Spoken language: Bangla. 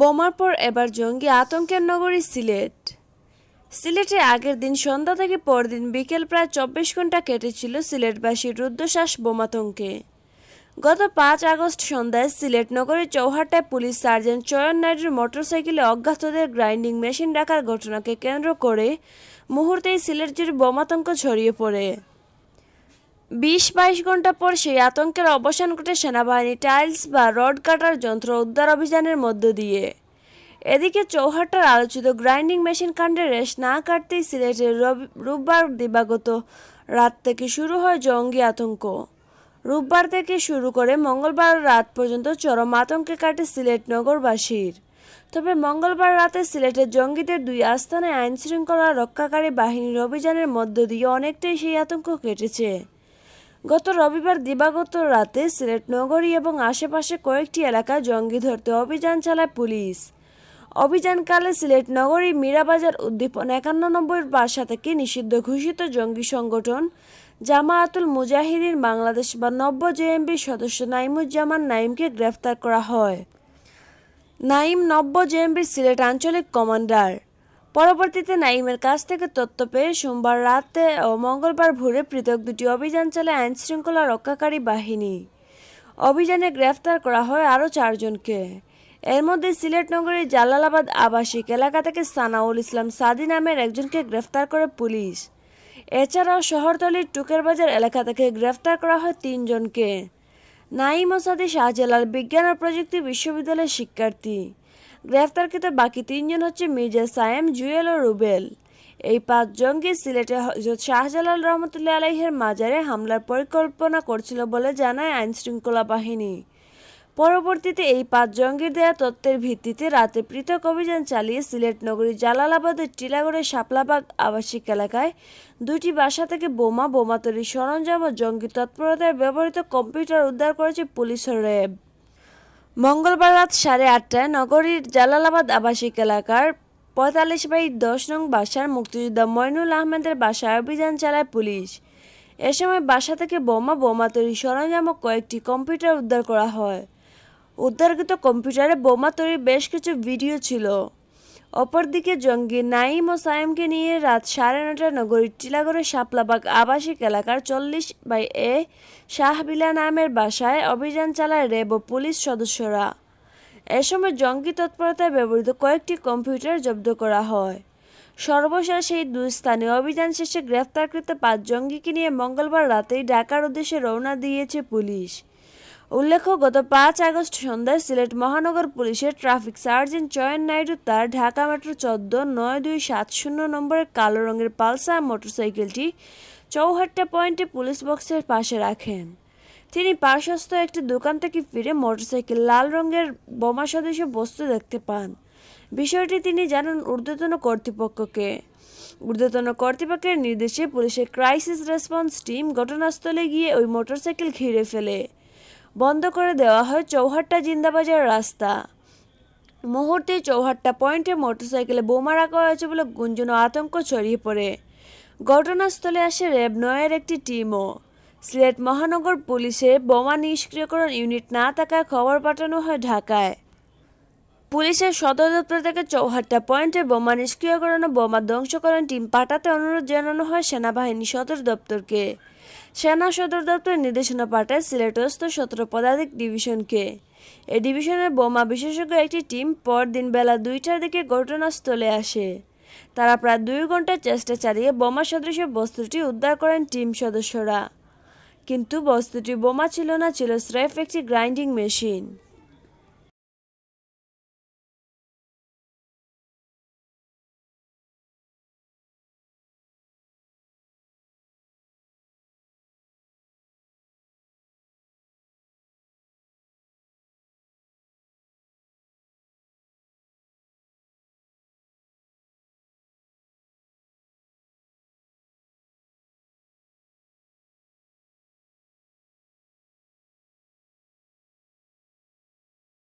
বোমার পর এবার জঙ্গি আতঙ্কের নগরী সিলেট সিলেটে আগের দিন সন্ধ্যা থেকে পরদিন বিকেল প্রায় চব্বিশ ঘন্টা কেটেছিল সিলেটবাসীর রুদ্ধশ্বাস বোমাতঙ্কে গত পাঁচ আগস্ট সন্ধ্যায় সিলেট নগরের চৌহাটায় পুলিশ সার্জেন্ট চয়ন নাইডুর মোটরসাইকেলে অজ্ঞাতদের গ্রাইন্ডিং মেশিন রাখার ঘটনাকে কেন্দ্র করে মুহূর্তেই সিলেট জুড়ে বোমাতঙ্ক ছড়িয়ে পড়ে বিশ বাইশ ঘন্টা পর সেই আতঙ্কের অবসান ঘটে সেনাবাহিনী টাইলস বা রড কাটার যন্ত্র উদ্ধার অভিযানের মধ্য দিয়ে এদিকে চৌহাট্টার আলোচিত গ্রাইন্ডিং মেশিন কাণ্ডে রেশ না কাটতেই সিলেটের রোববার দিবাগত রাত থেকে শুরু হয় জঙ্গি আতঙ্ক রোববার থেকে শুরু করে মঙ্গলবার রাত পর্যন্ত চরম আতঙ্কে কাটে সিলেট নগরবাসীর তবে মঙ্গলবার রাতে সিলেটের জঙ্গিদের দুই আস্থানে আইনশৃঙ্খলা রক্ষাকারী বাহিনীর অভিযানের মধ্য দিয়ে অনেকটাই সেই আতঙ্ক কেটেছে গত রবিবার দিবাগত রাতে সিলেট নগরী এবং আশেপাশে কয়েকটি এলাকায় জঙ্গি ধরতে অভিযান চালায় পুলিশ অভিযানকালে সিলেট নগরী মীরাবাজার উদ্দীপন একান্ন নম্বর বাসা থেকে নিষিদ্ধ ঘোষিত জঙ্গি সংগঠন জামায়াতুল মুজাহিদিন বাংলাদেশ বা নব্য জেএমবির সদস্য নাইমুজ্জামান নাইমকে গ্রেফতার করা হয় নাইম নব্য জেএমবির সিলেট আঞ্চলিক কমান্ডার পরবর্তীতে নাইমের কাছ থেকে তথ্য পেয়ে সোমবার রাতে ও মঙ্গলবার ভোরে পৃথক দুটি অভিযান চালায় আইনশৃঙ্খলা রক্ষাকারী বাহিনী অভিযানে গ্রেফতার করা হয় আরও চারজনকে এর মধ্যে সিলেট নগরীর জালালাবাদ আবাসিক এলাকা থেকে সানাউল ইসলাম সাদি নামের একজনকে গ্রেফতার করে পুলিশ এছাড়াও শহরতলির টুকের বাজার এলাকা থেকে গ্রেফতার করা হয় তিনজনকে নাইম ওসাদি শাহজালাল বিজ্ঞান ও প্রযুক্তি বিশ্ববিদ্যালয়ের শিক্ষার্থী গ্রেফতারকৃত বাকি তিনজন হচ্ছে মির্জা সায়েম জুয়েল ও রুবেল এই পাঁচ জঙ্গি সিলেটে হজরত শাহজালাল রহমতুল্লাহ আলাইহের মাজারে হামলার পরিকল্পনা করছিল বলে জানায় আইনশৃঙ্খলা বাহিনী পরবর্তীতে এই পাঁচ জঙ্গির দেয়া তত্ত্বের ভিত্তিতে রাতে পৃথক অভিযান চালিয়ে সিলেট নগরী জালালাবাদের টিলাগড়ের শাপলাবাগ আবাসিক এলাকায় দুটি বাসা থেকে বোমা বোমা তৈরির সরঞ্জাম ও জঙ্গি তৎপরতায় ব্যবহৃত কম্পিউটার উদ্ধার করেছে পুলিশ র্যাব মঙ্গলবার রাত সাড়ে আটটায় নগরীর জালালাবাদ আবাসিক এলাকার পঁয়তাল্লিশ বাই দশ নং বাসার মুক্তিযোদ্ধা মইনুল আহমেদের বাসায় অভিযান চালায় পুলিশ এ সময় বাসা থেকে বোমা বোমা তৈরি সরঞ্জাম ও কয়েকটি কম্পিউটার উদ্ধার করা হয় উদ্ধারকৃত কম্পিউটারে বোমা তৈরির বেশ কিছু ভিডিও ছিল অপরদিকে জঙ্গি নাইম ও সায়েমকে নিয়ে রাত সাড়ে নটায় নগরীর টিলাগড়ের শাপলাবাগ আবাসিক এলাকার চল্লিশ বাই এ শাহবিলা নামের বাসায় অভিযান চালায় রেব ও পুলিশ সদস্যরা এ সময় জঙ্গি তৎপরতায় ব্যবহৃত কয়েকটি কম্পিউটার জব্দ করা হয় সর্বশেষ এই দুই স্থানে অভিযান শেষে গ্রেফতারকৃত পাঁচ জঙ্গিকে নিয়ে মঙ্গলবার রাতেই ঢাকার উদ্দেশ্যে রওনা দিয়েছে পুলিশ উল্লেখ্য গত পাঁচ আগস্ট সন্ধ্যায় সিলেট মহানগর পুলিশের ট্রাফিক সার্জেন্ট চয়ন নাইডু তার ঢাকা মেট্রো চোদ্দ নয় দুই সাত শূন্য নম্বরের কালো রঙের পালসার মোটরসাইকেলটি চৌহাট্টা পয়েন্টে পুলিশ বক্সের পাশে রাখেন তিনি পার্শ্বস্থ একটি দোকান থেকে ফিরে মোটরসাইকেল লাল রঙের বোমা সদৃশ বস্তু দেখতে পান বিষয়টি তিনি জানান ঊর্ধ্বতন কর্তৃপক্ষকে ঊর্ধ্বতন কর্তৃপক্ষের নির্দেশে পুলিশের ক্রাইসিস রেসপন্স টিম ঘটনাস্থলে গিয়ে ওই মোটরসাইকেল ঘিরে ফেলে বন্ধ করে দেওয়া হয় চৌহাট্টা জিন্দাবাজার রাস্তা মুহূর্তে চৌহাট্টা পয়েন্টে মোটরসাইকেলে বোমা রাখা হয়েছে বলে গুঞ্জনও আতঙ্ক ছড়িয়ে পড়ে ঘটনাস্থলে আসে র্যাব নয়ের একটি টিমও সিলেট মহানগর পুলিশে বোমা নিষ্ক্রিয়করণ ইউনিট না থাকায় খবর পাঠানো হয় ঢাকায় পুলিশের সদর দপ্তর থেকে চৌহাট্টা পয়েন্টে বোমা নিষ্ক্রিয়করণ ও বোমা ধ্বংসকরণ টিম পাঠাতে অনুরোধ জানানো হয় সেনাবাহিনী সদর দপ্তরকে সেনা সদর দপ্তরের নির্দেশনা পাঠায় সিলেটস্থ সতেরো পদাধিক ডিভিশনকে এ ডিভিশনের বোমা বিশেষজ্ঞ একটি টিম পরদিন বেলা দুইটার দিকে ঘটনাস্থলে আসে তারা প্রায় দুই ঘন্টা চেষ্টা চালিয়ে বোমা সদৃশ বস্তুটি উদ্ধার করেন টিম সদস্যরা কিন্তু বস্তুটি বোমা ছিল না ছিল স্রেফ একটি গ্রাইন্ডিং মেশিন